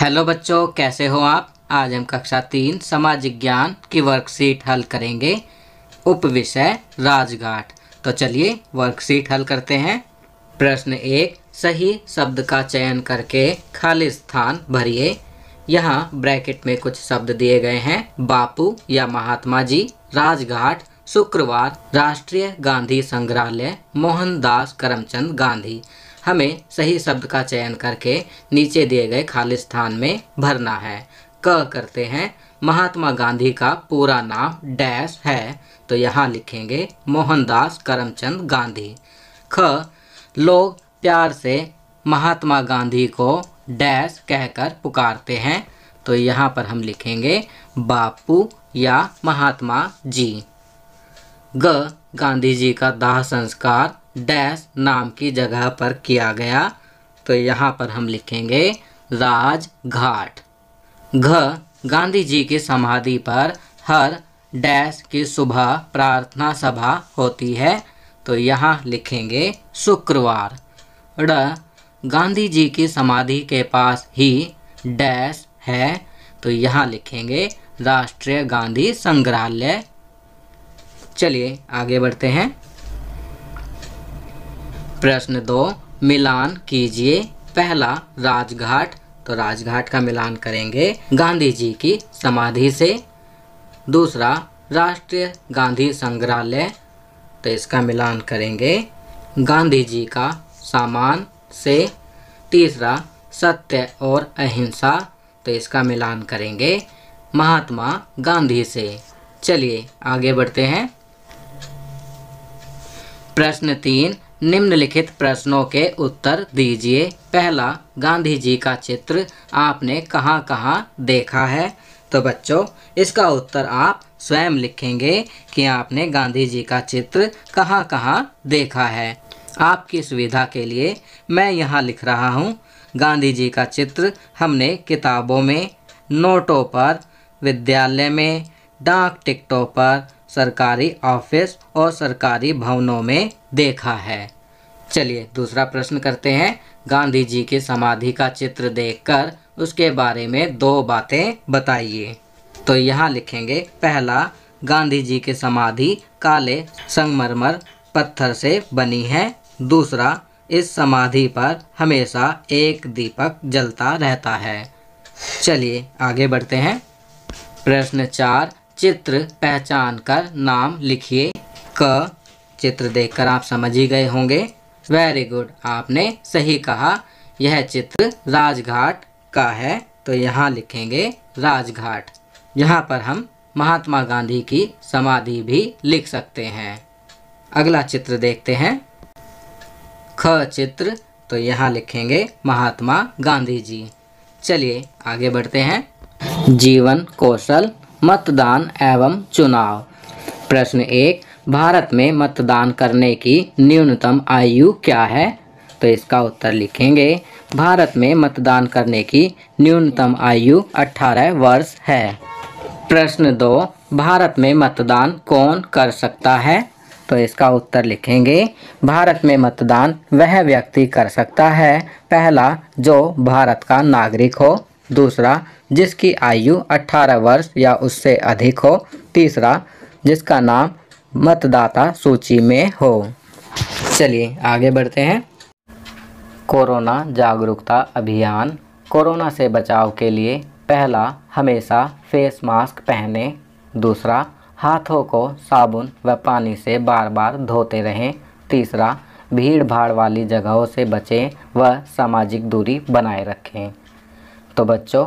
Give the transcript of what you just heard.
hello बच्चों कैसे हो आप आज हम कक्षा तीन सामाजिक ज्ञान की वर्कशीट हल करेंगे उप विषय राजघाट तो चलिए वर्कशीट हल करते हैं प्रश्न एक सही शब्द का चयन करके खाली स्थान भरिए यहाँ ब्रैकेट में कुछ शब्द दिए गए हैं बापू या महात्मा जी राजघाट शुक्रवार राष्ट्रीय गांधी संग्रहालय मोहनदास करमचंद गांधी हमें सही शब्द का चयन करके नीचे दिए गए खाली स्थान में भरना है क करते हैं महात्मा गांधी का पूरा नाम डैश है तो यहाँ लिखेंगे मोहनदास करमचंद गांधी ख लोग प्यार से महात्मा गांधी को डैश कहकर पुकारते हैं तो यहाँ पर हम लिखेंगे बापू या महात्मा जी ग गांधी जी का दाह संस्कार डैश नाम की जगह पर किया गया तो यहाँ पर हम लिखेंगे राज घाट घ गांधी जी की समाधि पर हर डैश की सुबह प्रार्थना सभा होती है तो यहाँ लिखेंगे शुक्रवार ड गांधी जी की समाधि के पास ही डैश है तो यहाँ लिखेंगे राष्ट्रीय गांधी संग्रहालय चलिए आगे बढ़ते हैं प्रश्न दो मिलान कीजिए पहला राजघाट तो राजघाट का मिलान करेंगे गांधी जी की समाधि से दूसरा राष्ट्रीय गांधी संग्रहालय तो इसका मिलान करेंगे गांधी जी का सामान से तीसरा सत्य और अहिंसा तो इसका मिलान करेंगे महात्मा गांधी से चलिए आगे बढ़ते हैं प्रश्न तीन निम्नलिखित प्रश्नों के उत्तर दीजिए पहला गांधी जी का चित्र आपने कहाँ कहाँ देखा है तो बच्चों इसका उत्तर आप स्वयं लिखेंगे कि आपने गांधी जी का चित्र कहाँ कहाँ देखा है आपकी सुविधा के लिए मैं यहाँ लिख रहा हूँ गांधी जी का चित्र हमने किताबों में नोटों पर विद्यालय में डाक टिकटों पर सरकारी ऑफिस और सरकारी भवनों में देखा है चलिए दूसरा प्रश्न करते हैं गांधी जी के समाधि का चित्र देखकर उसके बारे में दो बातें बताइए तो यहाँ लिखेंगे पहला गांधी जी की समाधि काले संगमरमर पत्थर से बनी है दूसरा इस समाधि पर हमेशा एक दीपक जलता रहता है चलिए आगे बढ़ते हैं प्रश्न चार चित्र पहचान कर नाम लिखिए क चित्र देखकर आप समझ ही गए होंगे वेरी गुड आपने सही कहा यह चित्र राजघाट का है तो यहाँ लिखेंगे राजघाट यहाँ पर हम महात्मा गांधी की समाधि भी लिख सकते हैं अगला चित्र देखते हैं ख चित्र तो यहाँ लिखेंगे महात्मा गांधी जी चलिए आगे बढ़ते हैं जीवन कौशल मतदान एवं चुनाव प्रश्न एक भारत में मतदान करने की न्यूनतम आयु क्या है तो इसका उत्तर लिखेंगे भारत में मतदान करने की न्यूनतम आयु 18 वर्ष है प्रश्न दो भारत में मतदान कौन कर सकता है तो इसका उत्तर लिखेंगे भारत में मतदान वह व्यक्ति कर सकता है पहला जो भारत का नागरिक हो दूसरा जिसकी आयु 18 वर्ष या उससे अधिक हो तीसरा जिसका नाम मतदाता सूची में हो चलिए आगे बढ़ते हैं कोरोना जागरूकता अभियान कोरोना से बचाव के लिए पहला हमेशा फेस मास्क पहने दूसरा हाथों को साबुन व पानी से बार बार धोते रहें तीसरा भीड़ भाड़ वाली जगहों से बचें व सामाजिक दूरी बनाए रखें तो बच्चों